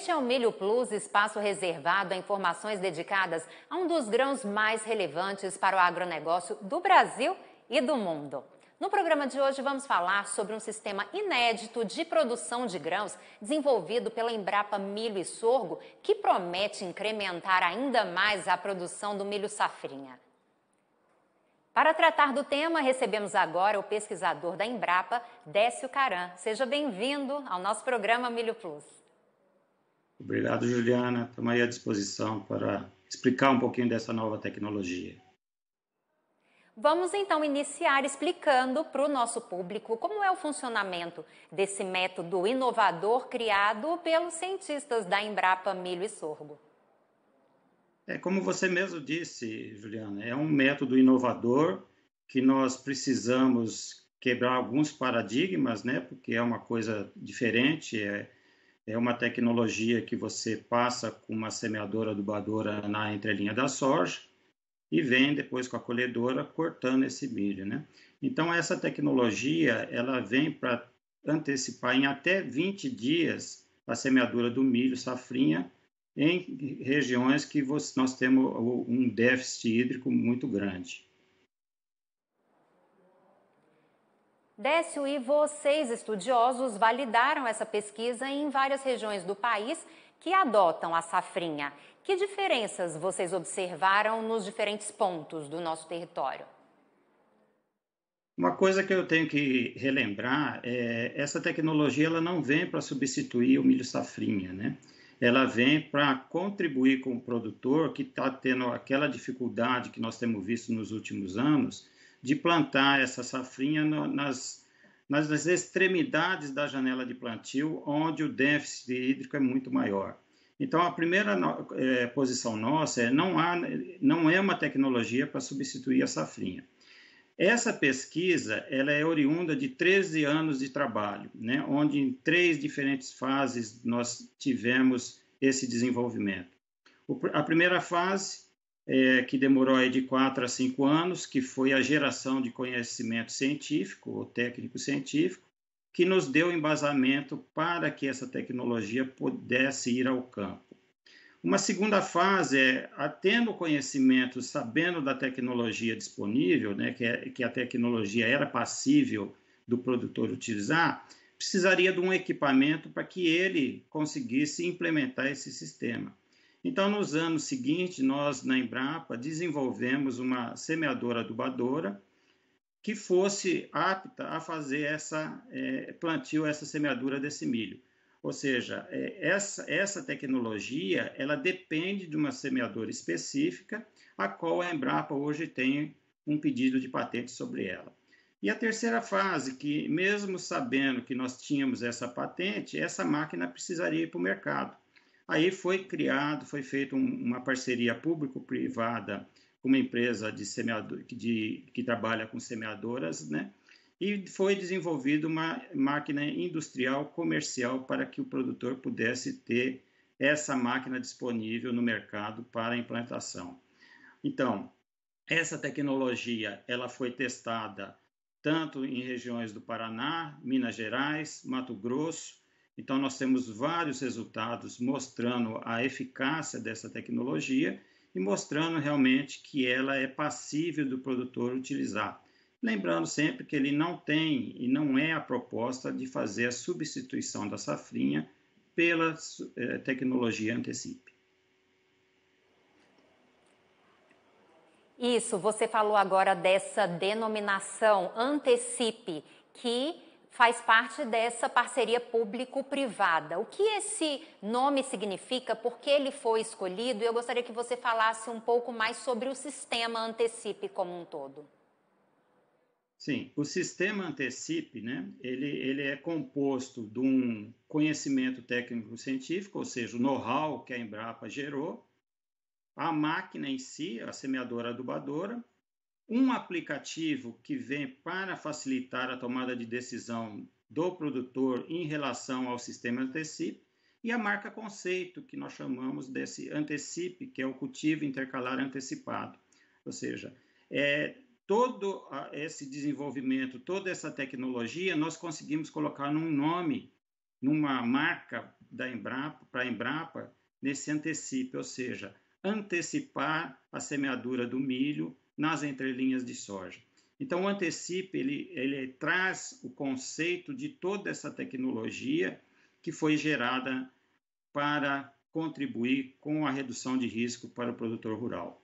Este é o Milho Plus, espaço reservado a informações dedicadas a um dos grãos mais relevantes para o agronegócio do Brasil e do mundo. No programa de hoje, vamos falar sobre um sistema inédito de produção de grãos desenvolvido pela Embrapa Milho e Sorgo, que promete incrementar ainda mais a produção do milho safrinha. Para tratar do tema, recebemos agora o pesquisador da Embrapa, Décio Caran. Seja bem-vindo ao nosso programa Milho Plus. Obrigado, Juliana. Estamos aí à disposição para explicar um pouquinho dessa nova tecnologia. Vamos então iniciar explicando para o nosso público como é o funcionamento desse método inovador criado pelos cientistas da Embrapa Milho e Sorgo. É como você mesmo disse, Juliana, é um método inovador que nós precisamos quebrar alguns paradigmas, né? Porque é uma coisa diferente, é é uma tecnologia que você passa com uma semeadora adubadora na entrelinha da soja e vem depois com a colhedora cortando esse milho, né? Então essa tecnologia, ela vem para antecipar em até 20 dias a semeadura do milho safrinha em regiões que nós temos um déficit hídrico muito grande. Décio e vocês, estudiosos, validaram essa pesquisa em várias regiões do país que adotam a safrinha. Que diferenças vocês observaram nos diferentes pontos do nosso território? Uma coisa que eu tenho que relembrar é essa tecnologia ela não vem para substituir o milho safrinha, né? Ela vem para contribuir com o produtor que está tendo aquela dificuldade que nós temos visto nos últimos anos de plantar essa safrinha no, nas, nas, nas extremidades da janela de plantio, onde o déficit hídrico é muito maior. Então, a primeira é, posição nossa é não, há, não é uma tecnologia para substituir a safrinha. Essa pesquisa ela é oriunda de 13 anos de trabalho, né, onde em três diferentes fases nós tivemos esse desenvolvimento. O, a primeira fase é, que demorou aí de quatro a cinco anos, que foi a geração de conhecimento científico ou técnico-científico, que nos deu embasamento para que essa tecnologia pudesse ir ao campo. Uma segunda fase é, tendo conhecimento, sabendo da tecnologia disponível, né, que, é, que a tecnologia era passível do produtor utilizar, precisaria de um equipamento para que ele conseguisse implementar esse sistema. Então, nos anos seguintes, nós na Embrapa desenvolvemos uma semeadora adubadora que fosse apta a fazer essa é, plantio, essa semeadura desse milho. Ou seja, é, essa, essa tecnologia ela depende de uma semeadora específica, a qual a Embrapa hoje tem um pedido de patente sobre ela. E a terceira fase, que mesmo sabendo que nós tínhamos essa patente, essa máquina precisaria ir para o mercado. Aí foi criado, foi feita um, uma parceria público-privada com uma empresa de semeador, de, que trabalha com semeadoras, né? E foi desenvolvida uma máquina industrial comercial para que o produtor pudesse ter essa máquina disponível no mercado para implantação. Então, essa tecnologia ela foi testada tanto em regiões do Paraná, Minas Gerais, Mato Grosso, então, nós temos vários resultados mostrando a eficácia dessa tecnologia e mostrando realmente que ela é passível do produtor utilizar. Lembrando sempre que ele não tem e não é a proposta de fazer a substituição da safrinha pela eh, tecnologia antecipe. Isso, você falou agora dessa denominação antecipe, que faz parte dessa parceria público-privada. O que esse nome significa? Por que ele foi escolhido? E eu gostaria que você falasse um pouco mais sobre o sistema Antecipe como um todo. Sim, o sistema Antecipe, né, ele, ele é composto de um conhecimento técnico-científico, ou seja, o know-how que a Embrapa gerou, a máquina em si, a semeadora adubadora, um aplicativo que vem para facilitar a tomada de decisão do produtor em relação ao sistema Antecip e a marca conceito, que nós chamamos desse Antecip, que é o cultivo intercalar antecipado. Ou seja, é, todo esse desenvolvimento, toda essa tecnologia, nós conseguimos colocar num nome, numa marca da Embrapa, para a Embrapa, nesse antecipe, ou seja, antecipar a semeadura do milho nas entrelinhas de soja. Então, o Antecipe ele, ele traz o conceito de toda essa tecnologia que foi gerada para contribuir com a redução de risco para o produtor rural.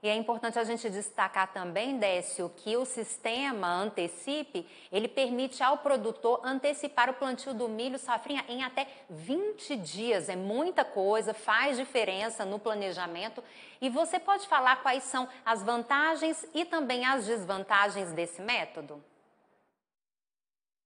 E é importante a gente destacar também, Décio, que o sistema Antecipe, ele permite ao produtor antecipar o plantio do milho safrinha em até 20 dias. É muita coisa, faz diferença no planejamento. E você pode falar quais são as vantagens e também as desvantagens desse método?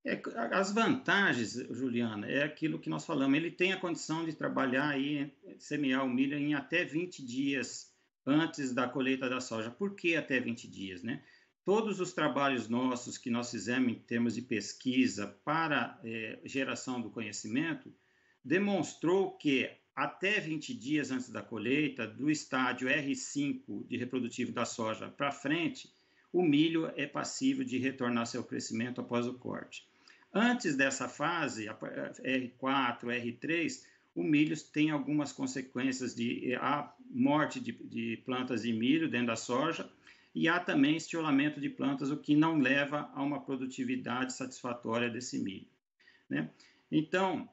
É, as vantagens, Juliana, é aquilo que nós falamos. Ele tem a condição de trabalhar e semear o milho em até 20 dias antes da colheita da soja. Por que até 20 dias, né? Todos os trabalhos nossos que nós fizemos em termos de pesquisa para é, geração do conhecimento demonstrou que até 20 dias antes da colheita, do estádio R5 de reprodutivo da soja para frente, o milho é passível de retornar seu crescimento após o corte. Antes dessa fase, R4, é, R3, o milho tem algumas consequências de a eh, morte de, de, plantas de milho dentro da soja e há também estiolamento de plantas, o que não leva a uma produtividade satisfatória desse milho. Né? Então,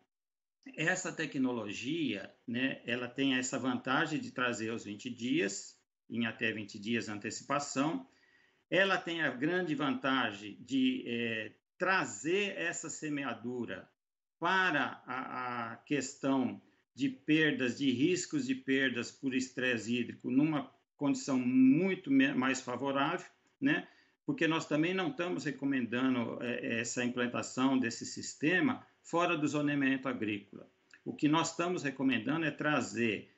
essa tecnologia, né, ela tem essa vantagem de trazer os 20 dias, em até 20 dias antecipação, ela tem a grande vantagem de é, trazer essa semeadura para a, a questão de perdas, de riscos de perdas por estresse hídrico numa condição muito mais favorável, né? porque nós também não estamos recomendando é, é, essa implantação desse sistema fora do zoneamento agrícola. O que nós estamos recomendando é trazer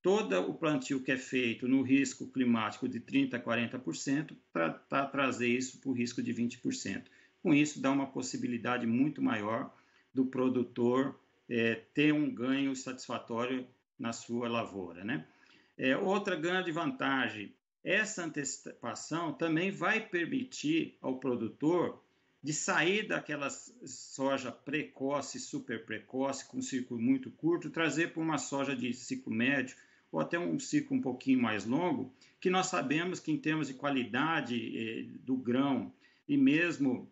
todo o plantio que é feito no risco climático de 30% a 40%, tratar trazer isso para o risco de 20%. Com isso, dá uma possibilidade muito maior do produtor é, ter um ganho satisfatório na sua lavoura. Né? É, outra grande vantagem, essa antecipação também vai permitir ao produtor de sair daquela soja precoce, super precoce, com ciclo muito curto, trazer para uma soja de ciclo médio ou até um ciclo um pouquinho mais longo, que nós sabemos que em termos de qualidade eh, do grão e mesmo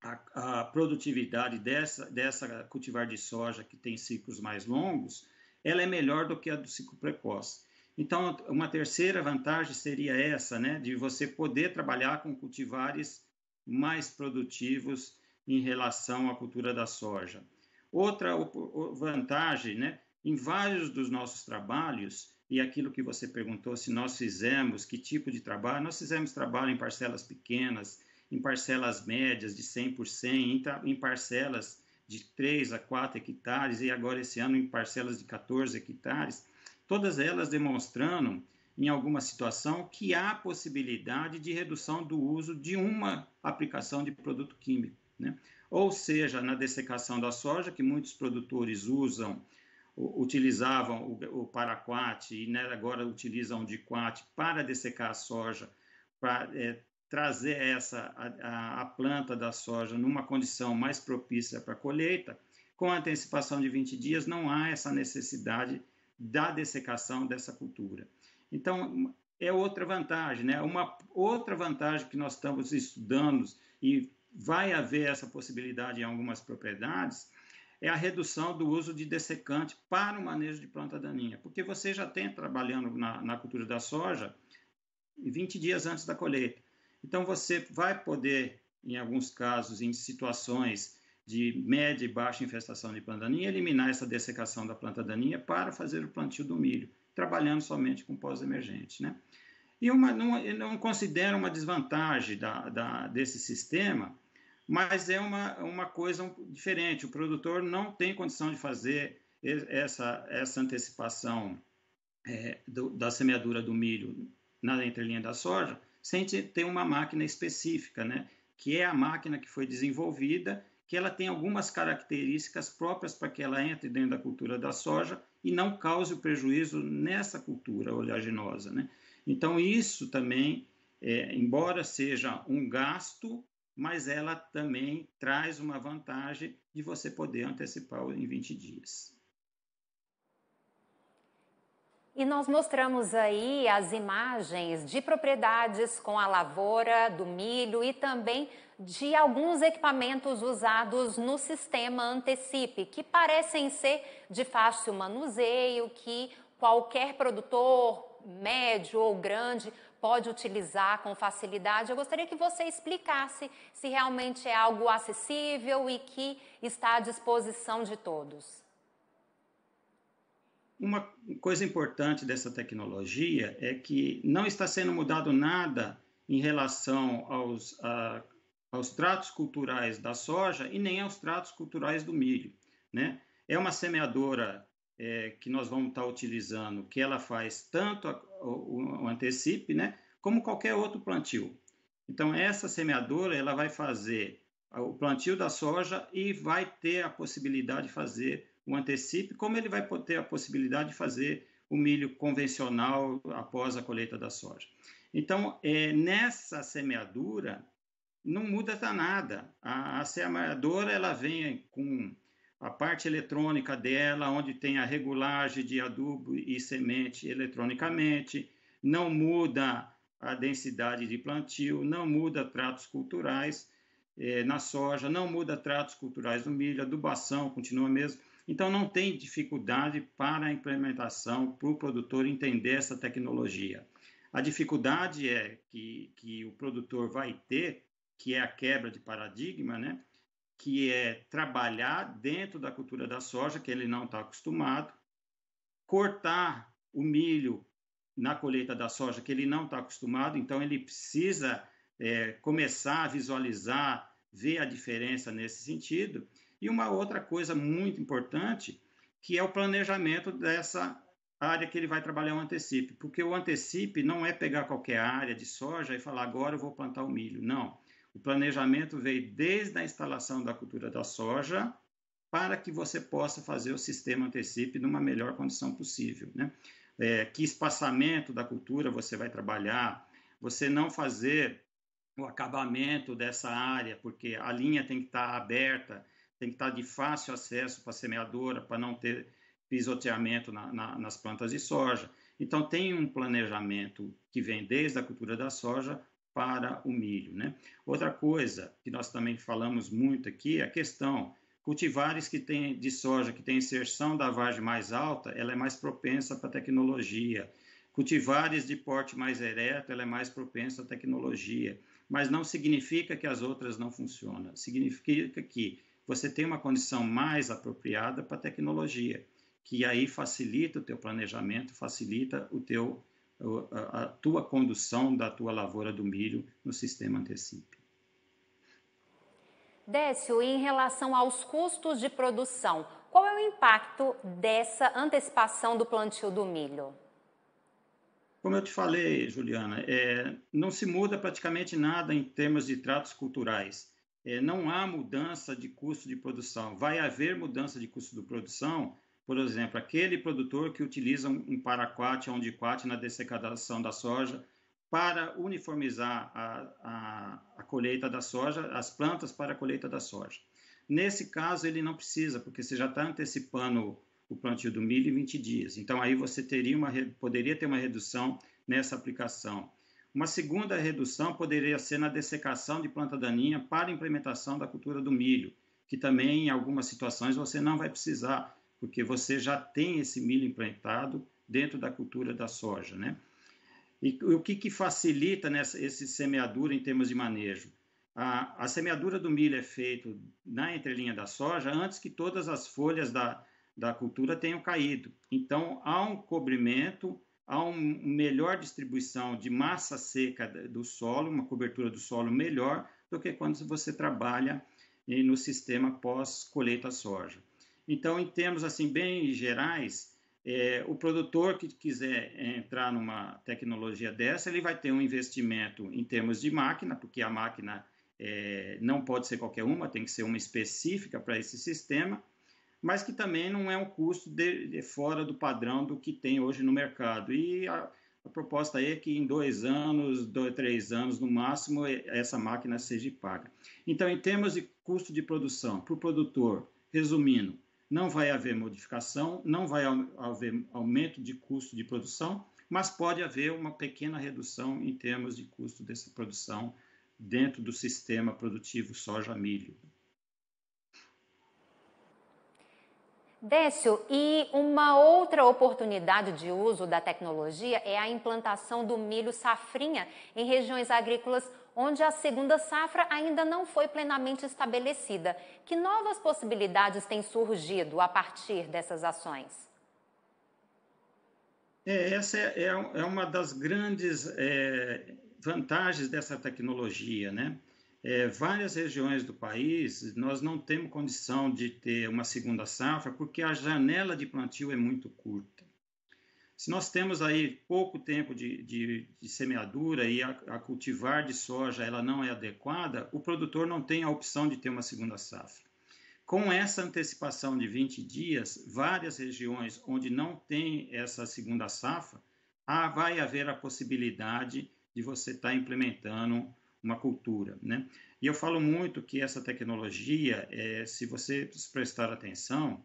a, a produtividade dessa, dessa cultivar de soja que tem ciclos mais longos, ela é melhor do que a do ciclo precoce. Então, uma terceira vantagem seria essa, né, de você poder trabalhar com cultivares mais produtivos em relação à cultura da soja. Outra vantagem, né, em vários dos nossos trabalhos, e aquilo que você perguntou se nós fizemos, que tipo de trabalho, nós fizemos trabalho em parcelas pequenas, em parcelas médias de 100 por 100, em parcelas de 3 a 4 hectares e agora esse ano em parcelas de 14 hectares, todas elas demonstrando em alguma situação que há possibilidade de redução do uso de uma aplicação de produto químico. Né? Ou seja, na dessecação da soja, que muitos produtores usam, utilizavam o, o paraquat e né, agora utilizam o diquat para dessecar a soja, para é, trazer essa a, a, planta da soja numa condição mais propícia para colheita, com antecipação de 20 dias não há essa necessidade da dessecação dessa cultura. Então, é outra vantagem, né? Uma outra vantagem que nós estamos estudando e vai haver essa possibilidade em algumas propriedades é a redução do uso de dessecante para o manejo de planta daninha, porque você já tem trabalhando na, na cultura da soja 20 dias antes da colheita. Então você vai poder, em alguns casos, em situações de média e baixa infestação de planta daninha, eliminar essa dessecação da planta daninha para fazer o plantio do milho, trabalhando somente com pós-emergente. Né? E uma, não, não considero uma desvantagem da, da, desse sistema, mas é uma, uma coisa diferente. O produtor não tem condição de fazer essa, essa antecipação é, do, da semeadura do milho na entrelinha da soja, sem ter uma máquina específica, né? que é a máquina que foi desenvolvida, que ela tem algumas características próprias para que ela entre dentro da cultura da soja e não cause o prejuízo nessa cultura oleaginosa. Né? Então, isso também, é, embora seja um gasto, mas ela também traz uma vantagem de você poder antecipar em 20 dias. E nós mostramos aí as imagens de propriedades com a lavoura do milho e também de alguns equipamentos usados no sistema Antecipe, que parecem ser de fácil manuseio, que qualquer produtor médio ou grande pode utilizar com facilidade. Eu gostaria que você explicasse se realmente é algo acessível e que está à disposição de todos. Uma coisa importante dessa tecnologia é que não está sendo mudado nada em relação aos, a, aos tratos culturais da soja e nem aos tratos culturais do milho. Né? É uma semeadora é, que nós vamos estar utilizando, que ela faz tanto a, o, o antecipe, né, como qualquer outro plantio. Então, essa semeadora ela vai fazer o plantio da soja e vai ter a possibilidade de fazer o antecipe, como ele vai ter a possibilidade de fazer o milho convencional após a colheita da soja. Então, é, nessa semeadura, não muda nada. A, a semeadora ela vem com a parte eletrônica dela, onde tem a regulagem de adubo e semente eletronicamente, não muda a densidade de plantio, não muda tratos culturais é, na soja, não muda tratos culturais no milho, adubação continua mesmo. Então, não tem dificuldade para a implementação, para o produtor entender essa tecnologia. A dificuldade é que, que o produtor vai ter, que é a quebra de paradigma, né? que é trabalhar dentro da cultura da soja, que ele não está acostumado, cortar o milho na colheita da soja, que ele não está acostumado, então ele precisa é, começar a visualizar, ver a diferença nesse sentido, e uma outra coisa muito importante, que é o planejamento dessa área que ele vai trabalhar o antecipe, porque o antecipe não é pegar qualquer área de soja e falar agora eu vou plantar o milho, não. O planejamento veio desde a instalação da cultura da soja para que você possa fazer o sistema antecipe numa melhor condição possível, né? É, que espaçamento da cultura você vai trabalhar, você não fazer o acabamento dessa área, porque a linha tem que estar aberta, tem que estar de fácil acesso para a semeadora, para não ter pisoteamento na, na, nas plantas de soja. Então, tem um planejamento que vem desde a cultura da soja para o milho. Né? Outra coisa que nós também falamos muito aqui é a questão cultivares que tem, de soja que tem inserção da vagem mais alta, ela é mais propensa para tecnologia. Cultivares de porte mais ereto, ela é mais propensa à tecnologia. Mas não significa que as outras não funcionam. Significa que você tem uma condição mais apropriada para a tecnologia, que aí facilita o teu planejamento, facilita o teu, a tua condução da tua lavoura do milho no sistema antecipe. Décio, em relação aos custos de produção, qual é o impacto dessa antecipação do plantio do milho? Como eu te falei, Juliana, é, não se muda praticamente nada em termos de tratos culturais. É, não há mudança de custo de produção. Vai haver mudança de custo de produção, por exemplo, aquele produtor que utiliza um paraquat ou um diquat na dessecadação da soja para uniformizar a, a, a colheita da soja, as plantas para a colheita da soja. Nesse caso, ele não precisa, porque você já está antecipando o plantio do milho em 20 dias. Então, aí você teria uma, poderia ter uma redução nessa aplicação. Uma segunda redução poderia ser na dessecação de planta daninha para implementação da cultura do milho, que também em algumas situações você não vai precisar, porque você já tem esse milho implantado dentro da cultura da soja, né? E o que, que facilita nessa, esse semeadura em termos de manejo? A, a semeadura do milho é feita na entrelinha da soja antes que todas as folhas da, da cultura tenham caído. Então, há um cobrimento há uma melhor distribuição de massa seca do solo, uma cobertura do solo melhor do que quando você trabalha eh, no sistema pós-colheita soja. Então, em termos assim bem gerais, é, o produtor que quiser entrar numa tecnologia dessa, ele vai ter um investimento em termos de máquina, porque a máquina é, não pode ser qualquer uma, tem que ser uma específica para esse sistema mas que também não é um custo de, de fora do padrão do que tem hoje no mercado. E a, a proposta aí é que em dois anos, dois, três anos no máximo, essa máquina seja paga. Então, em termos de custo de produção para o produtor, resumindo, não vai haver modificação, não vai haver aumento de custo de produção, mas pode haver uma pequena redução em termos de custo dessa produção dentro do sistema produtivo soja-milho. Décio, e uma outra oportunidade de uso da tecnologia é a implantação do milho safrinha em regiões agrícolas onde a segunda safra ainda não foi plenamente estabelecida. Que novas possibilidades têm surgido a partir dessas ações? É, essa é, é, é uma das grandes é, vantagens dessa tecnologia, né? é, várias regiões do país nós não temos condição de ter uma segunda safra porque a janela de plantio é muito curta. Se nós temos aí pouco tempo de, de, de semeadura e a, a, cultivar de soja ela não é adequada, o produtor não tem a opção de ter uma segunda safra. Com essa antecipação de 20 dias, várias regiões onde não tem essa segunda safra, ah, vai haver a possibilidade de você estar tá implementando uma cultura. Né? E eu falo muito que essa tecnologia, é, se você prestar atenção,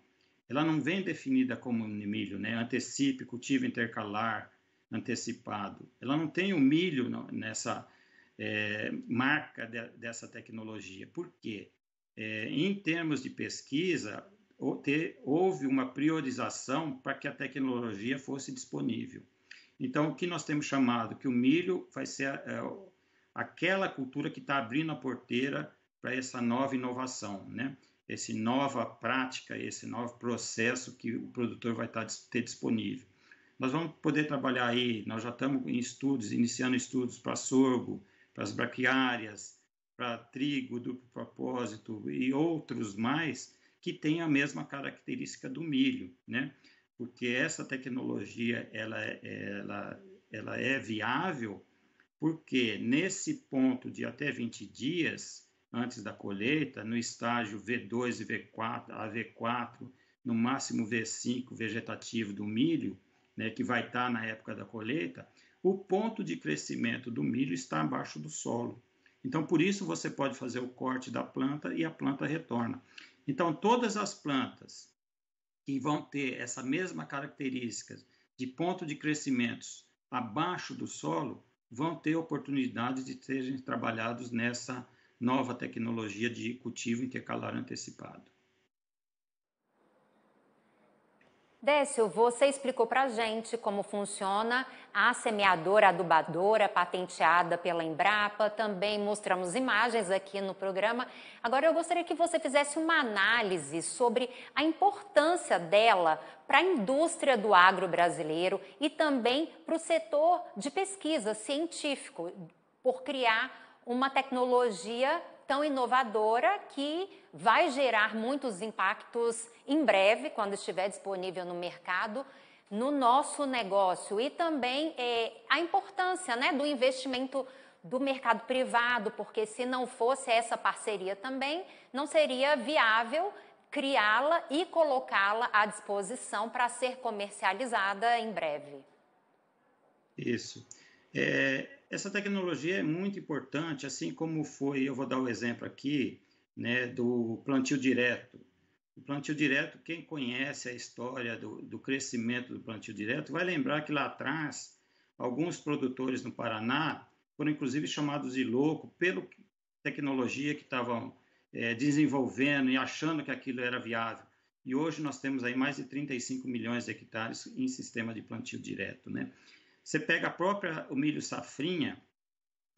ela não vem definida como milho, né? antecipe, cultivo intercalar, antecipado. Ela não tem o milho nessa é, marca de, dessa tecnologia. Por quê? É, em termos de pesquisa, houve uma priorização para que a tecnologia fosse disponível. Então, o que nós temos chamado que o milho vai ser é, aquela cultura que está abrindo a porteira para essa nova inovação, né? Esse nova prática, esse novo processo que o produtor vai tá, ter disponível. Nós vamos poder trabalhar aí, nós já estamos em estudos, iniciando estudos para sorgo, para as braquiárias, para trigo, duplo propósito e outros mais que têm a mesma característica do milho, né? Porque essa tecnologia ela, é, ela, ela é viável porque nesse ponto de até 20 dias antes da colheita, no estágio V2 e V4, a V4, no máximo V5 vegetativo do milho, né, que vai estar tá na época da colheita, o ponto de crescimento do milho está abaixo do solo. Então, por isso, você pode fazer o corte da planta e a planta retorna. Então, todas as plantas que vão ter essa mesma característica de ponto de crescimentos abaixo do solo, vão ter oportunidade de serem trabalhados nessa nova tecnologia de cultivo intercalar antecipado. Décio, você explicou para a gente como funciona a semeadora adubadora patenteada pela Embrapa, também mostramos imagens aqui no programa. Agora eu gostaria que você fizesse uma análise sobre a importância dela para a indústria do agro brasileiro e também para o setor de pesquisa científico, por criar uma tecnologia tão inovadora que vai gerar muitos impactos em breve, quando estiver disponível no mercado, no nosso negócio. E também é, a importância né, do investimento do mercado privado, porque se não fosse essa parceria também, não seria viável criá-la e colocá-la à disposição para ser comercializada em breve. Isso. É, essa tecnologia é muito importante, assim como foi, eu vou dar o um exemplo aqui, né, do plantio direto. O plantio direto, quem conhece a história do, do crescimento do plantio direto, vai lembrar que lá atrás, alguns produtores no Paraná foram inclusive chamados de louco pela tecnologia que estavam é, desenvolvendo e achando que aquilo era viável. E hoje nós temos aí mais de 35 milhões de hectares em sistema de plantio direto, né? Você pega a própria o milho safrinha,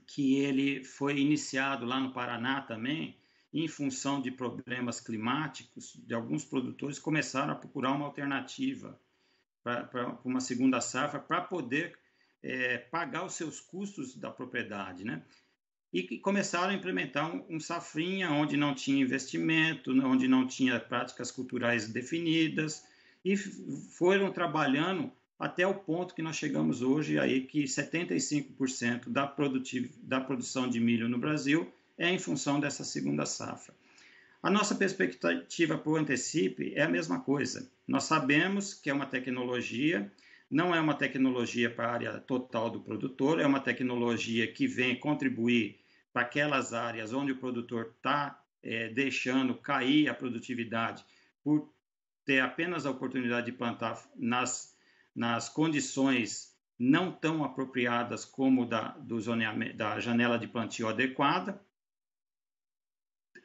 que ele foi iniciado lá no Paraná também, em função de problemas climáticos, de alguns produtores começaram a procurar uma alternativa para uma segunda safra para poder é, pagar os seus custos da propriedade, né? E que começaram a implementar um, um safrinha onde não tinha investimento, onde não tinha práticas culturais definidas, e foram trabalhando até o ponto que nós chegamos hoje aí que 75% da, da produção de milho no Brasil é em função dessa segunda safra. A nossa perspectiva para o antecipe é a mesma coisa. Nós sabemos que é uma tecnologia, não é uma tecnologia para a área total do produtor, é uma tecnologia que vem contribuir para aquelas áreas onde o produtor está é, deixando cair a produtividade por ter apenas a oportunidade de plantar nas nas condições não tão apropriadas como da, do da janela de plantio adequada,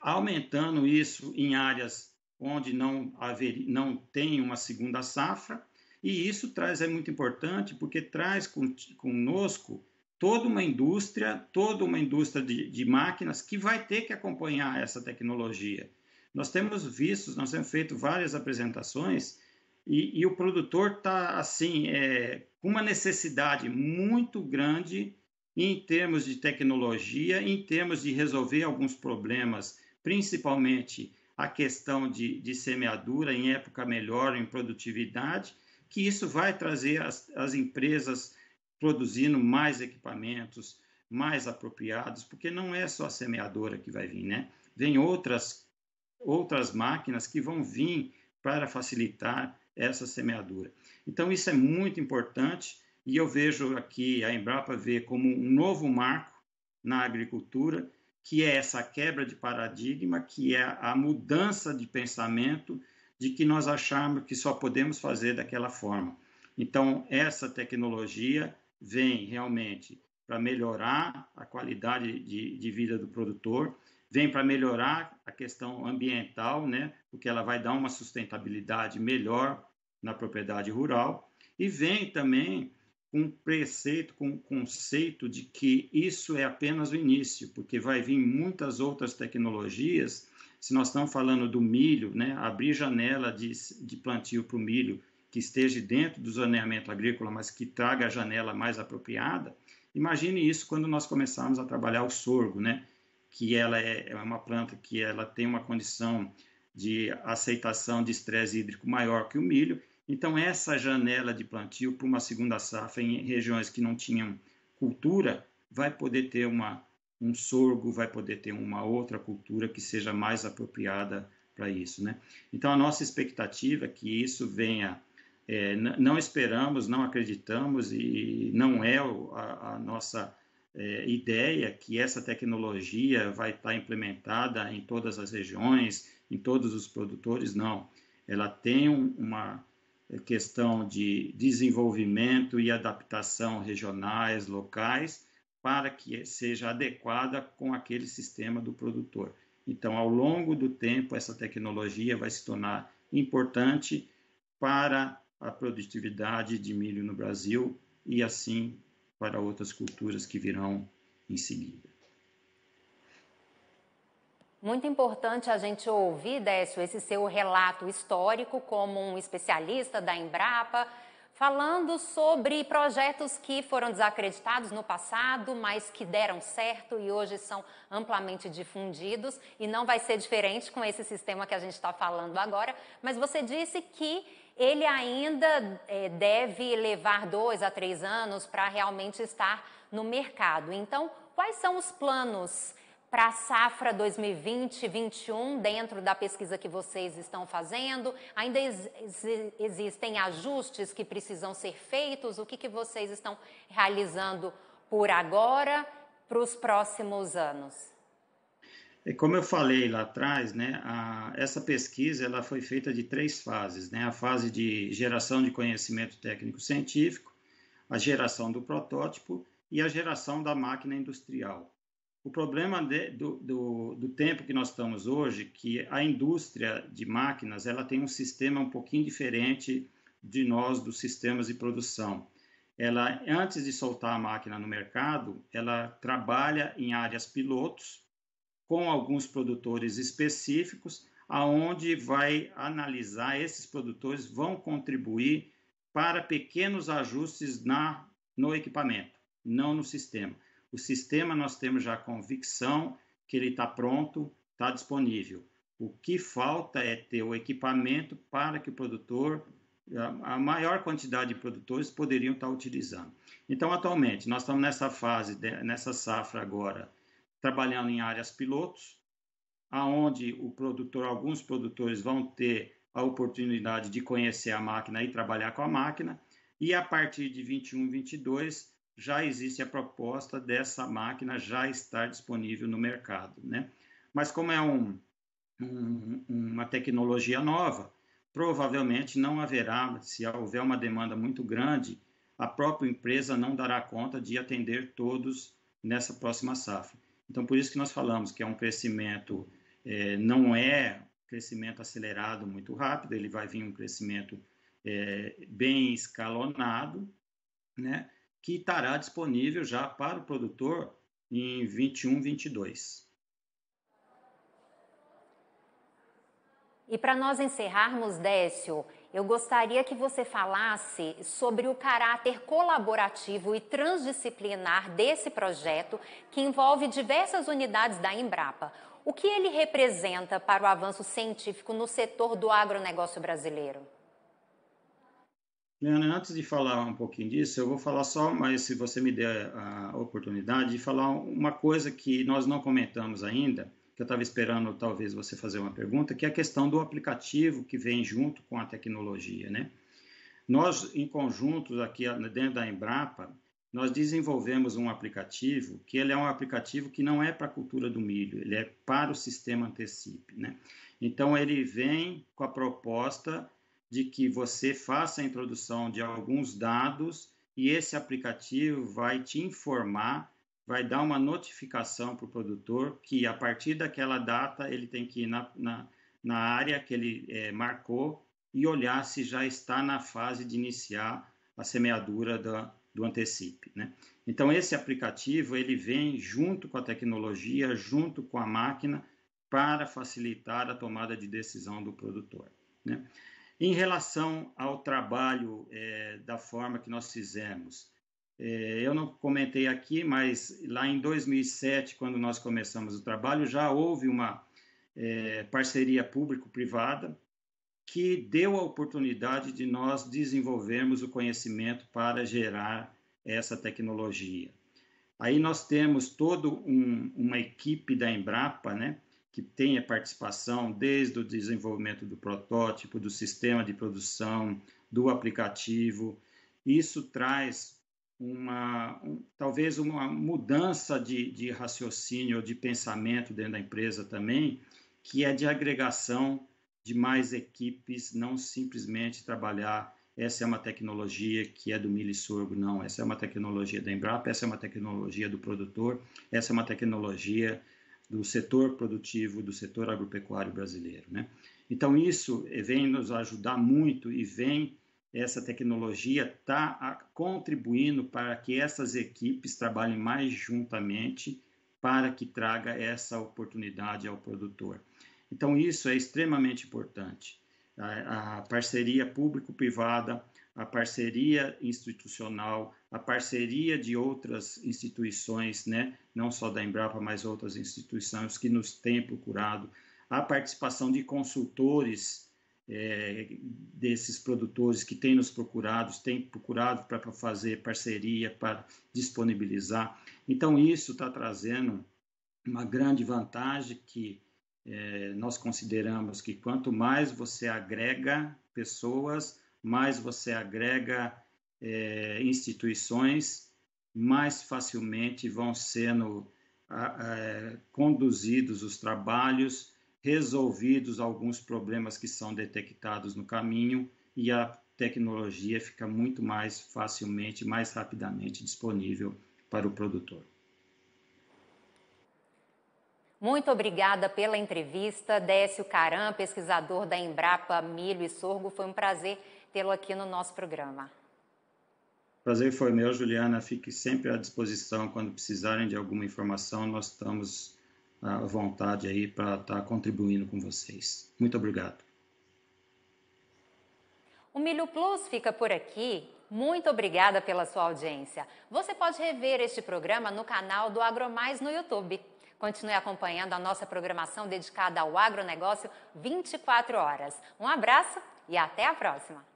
aumentando isso em áreas onde não, haver, não tem uma segunda safra, e isso traz, é muito importante, porque traz con, conosco toda uma indústria, toda uma indústria de, de máquinas que vai ter que acompanhar essa tecnologia. Nós temos visto, nós temos feito várias apresentações e, e o produtor está, assim, é, com uma necessidade muito grande em termos de tecnologia, em termos de resolver alguns problemas, principalmente a questão de, de semeadura em época melhor, em produtividade, que isso vai trazer as, as empresas produzindo mais equipamentos, mais apropriados, porque não é só a semeadora que vai vir, né? Vem outras, outras máquinas que vão vir para facilitar essa semeadura. Então, isso é muito importante e eu vejo aqui a Embrapa ver como um novo marco na agricultura, que é essa quebra de paradigma, que é a mudança de pensamento de que nós achamos que só podemos fazer daquela forma. Então, essa tecnologia vem realmente para melhorar a qualidade de, de vida do produtor, vem para melhorar a questão ambiental, né, porque ela vai dar uma sustentabilidade melhor na propriedade rural, e vem também com um preceito, com um conceito de que isso é apenas o início, porque vai vir muitas outras tecnologias. Se nós estamos falando do milho, né, abrir janela de, de plantio para o milho que esteja dentro do zoneamento agrícola, mas que traga a janela mais apropriada. Imagine isso quando nós começarmos a trabalhar o sorgo, né? que é, ela é uma planta que ela tem uma condição de aceitação de estresse hídrico maior que o milho. Então, essa janela de plantio para uma segunda safra em regiões que não tinham cultura vai poder ter uma, um sorgo, vai poder ter uma outra cultura que seja mais apropriada para isso. Né? Então, a nossa expectativa é que isso venha. É, não esperamos, não acreditamos e não é a, a nossa é, ideia que essa tecnologia vai estar tá implementada em todas as regiões, em todos os produtores, não. Ela tem uma é, questão de desenvolvimento e adaptação regionais, locais, para que seja adequada com aquele sistema do produtor. Então, ao longo do tempo, essa tecnologia vai se tornar importante para a produtividade de milho no Brasil e assim para outras culturas que virão em seguida. Muito importante a gente ouvir, Décio, esse seu relato histórico como um especialista da Embrapa, falando sobre projetos que foram desacreditados no passado, mas que deram certo e hoje são amplamente difundidos. E não vai ser diferente com esse sistema que a gente está falando agora. Mas você disse que ele ainda é, deve levar dois a três anos para realmente estar no mercado. Então, quais são os planos para a safra 2020-21 dentro da pesquisa que vocês estão fazendo? Ainda ex existem ajustes que precisam ser feitos? O que, que vocês estão realizando por agora para os próximos anos? É como eu falei lá atrás, né, a, essa pesquisa ela foi feita de três fases, né, a fase de geração de conhecimento técnico-científico, a geração do protótipo e a geração da máquina industrial. O problema de, do, do, do, tempo que nós estamos hoje, que a indústria de máquinas ela tem um sistema um pouquinho diferente de nós dos sistemas de produção. Ela antes de soltar a máquina no mercado, ela trabalha em áreas pilotos com alguns produtores específicos, aonde vai analisar esses produtores vão contribuir para pequenos ajustes na no equipamento, não no sistema. O sistema nós temos já convicção que ele está pronto, está disponível. O que falta é ter o equipamento para que o produtor, a maior quantidade de produtores poderiam estar tá utilizando. Então, atualmente, nós estamos nessa fase, nessa safra agora, trabalhando em áreas pilotos, aonde o produtor, alguns produtores vão ter a oportunidade de conhecer a máquina e trabalhar com a máquina, e a partir de 21, 22 já existe a proposta dessa máquina já estar disponível no mercado, né? Mas como é um, um, uma tecnologia nova, provavelmente não haverá, se houver uma demanda muito grande, a própria empresa não dará conta de atender todos nessa próxima safra. Então, por isso que nós falamos que é um crescimento, é, não é crescimento acelerado muito rápido, ele vai vir um crescimento é, bem escalonado, né, que estará disponível já para o produtor em 21, 22. E para nós encerrarmos, Décio, eu gostaria que você falasse sobre o caráter colaborativo e transdisciplinar desse projeto, que envolve diversas unidades da Embrapa. O que ele representa para o avanço científico no setor do agronegócio brasileiro? Leana, antes de falar um pouquinho disso, eu vou falar só, mas se você me der a oportunidade, de falar uma coisa que nós não comentamos ainda, que eu estava esperando talvez você fazer uma pergunta, que é a questão do aplicativo que vem junto com a tecnologia, né? Nós, em conjunto, aqui né, dentro da Embrapa, nós desenvolvemos um aplicativo que ele é um aplicativo que não é para a cultura do milho, ele é para o sistema Antecipe, né? Então, ele vem com a proposta de que você faça a introdução de alguns dados e esse aplicativo vai te informar vai dar uma notificação para o produtor que a partir daquela data ele tem que ir na, na, na área que ele é, marcou e olhar se já está na fase de iniciar a semeadura da, do antecipe. Né? Então esse aplicativo ele vem junto com a tecnologia, junto com a máquina para facilitar a tomada de decisão do produtor. Né? Em relação ao trabalho é, da forma que nós fizemos, é, eu não comentei aqui, mas lá em 2007, quando nós começamos o trabalho, já houve uma é, parceria público-privada que deu a oportunidade de nós desenvolvermos o conhecimento para gerar essa tecnologia. Aí nós temos toda um, uma equipe da Embrapa, né, que tem a participação desde o desenvolvimento do protótipo, do sistema de produção, do aplicativo. Isso traz uma um, talvez uma mudança de, de raciocínio ou de pensamento dentro da empresa também, que é de agregação de mais equipes, não simplesmente trabalhar essa é uma tecnologia que é do milho e sorgo, não, essa é uma tecnologia da Embrapa, essa é uma tecnologia do produtor, essa é uma tecnologia do setor produtivo, do setor agropecuário brasileiro, né? Então isso vem nos ajudar muito e vem essa tecnologia está contribuindo para que essas equipes trabalhem mais juntamente para que traga essa oportunidade ao produtor. Então, isso é extremamente importante. A, a parceria público-privada, a parceria institucional, a parceria de outras instituições, né? não só da Embrapa, mas outras instituições que nos têm procurado, a participação de consultores é, desses produtores que têm nos procurados, têm procurado para fazer parceria, para disponibilizar. Então, isso está trazendo uma grande vantagem que é, nós consideramos que quanto mais você agrega pessoas, mais você agrega é, instituições, mais facilmente vão sendo a, a, conduzidos os trabalhos resolvidos alguns problemas que são detectados no caminho e a tecnologia fica muito mais facilmente, mais rapidamente disponível para o produtor. Muito obrigada pela entrevista, Décio Caram, pesquisador da Embrapa Milho e Sorgo. Foi um prazer tê-lo aqui no nosso programa. Prazer foi meu, Juliana. Fique sempre à disposição quando precisarem de alguma informação. Nós estamos a vontade aí para estar tá contribuindo com vocês. Muito obrigado. O Milho Plus fica por aqui. Muito obrigada pela sua audiência. Você pode rever este programa no canal do AgroMais no YouTube. Continue acompanhando a nossa programação dedicada ao agronegócio 24 horas. Um abraço e até a próxima!